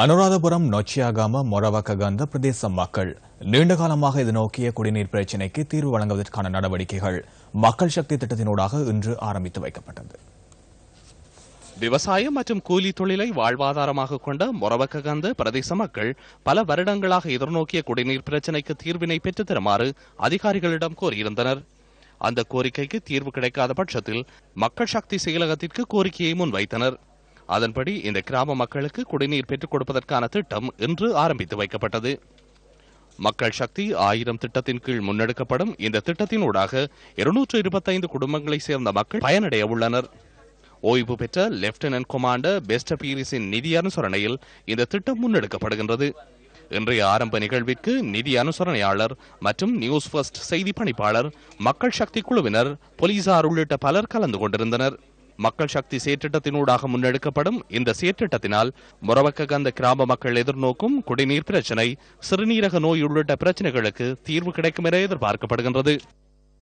அனுராதபுரம் நொச்சியாகாம மொரவக்ககந்த பிரதேச மக்கள் நீண்டகாலமாக நோக்கிய குடிநீர் பிரச்சினைக்கு தீர்வு வழங்குவதற்கான நடவடிக்கைகள் மக்கள் சக்தி திட்டத்தினூடாக இன்று ஆரம்பித்து வைக்கப்பட்டது விவசாயம் மற்றும் கூலி தொழிலை வாழ்வாதாரமாக கொண்ட மொரவக்ககந்த பிரதேச மக்கள் பல வருடங்களாக எதிர்நோக்கிய குடிநீர் பிரச்சினைக்கு தீர்வினை பெற்றுத் தருமாறு அதிகாரிகளிடம் கோரியிருந்தனர் அந்த கோரிக்கைக்கு தீர்வு கிடைக்காத பட்சத்தில் மக்கள் சக்தி செயலகத்திற்கு கோரிக்கையை முன்வைத்தனர் அதன்படி இந்த கிராம மக்களுக்கு குடிநீர் பெற்றுக் கொடுப்பதற்கான திட்டம் இன்று ஆரம்பித்து வைக்கப்பட்டது மக்கள் சக்தி ஆயிரம் திட்டத்தின் கீழ் முன்னெடுக்கப்படும் இந்த திட்டத்தினூடாக இருநூற்று இருபத்தைந்து குடும்பங்களைச் சேர்ந்த மக்கள் பயனடைய உள்ளனர் ஓய்வு பெற்ற லெப்டினன்ட் கொமாண்டர் பெஸ்ட் பீரிஸின் நிதி அனுசரணையில் இந்த திட்டம் முன்னெடுக்கப்படுகின்றது இன்றைய ஆரம்ப நிகழ்விற்கு நிதி அனுசரணையாளர் மற்றும் நியூஸ் ஃபர்ஸ்ட் செய்தி பணிப்பாளர் மக்கள் சக்தி குழுவினர் போலீசார் உள்ளிட்ட பலர் கலந்து கொண்டிருந்தனர் மக்கள் சக்தி சேற்றிட்டத்தினூடாக முன்னெடுக்கப்படும் இந்த செயற்றிட்டத்தினால் முரவக்ககந்த கிராம மக்கள் எதிர்நோக்கும் குடிநீர் பிரச்சினை சிறுநீரக நோய் உள்ளிட்ட பிரச்சினைகளுக்கு தீர்வு கிடைக்கும் என எதிர்பார்க்கப்படுகின்றது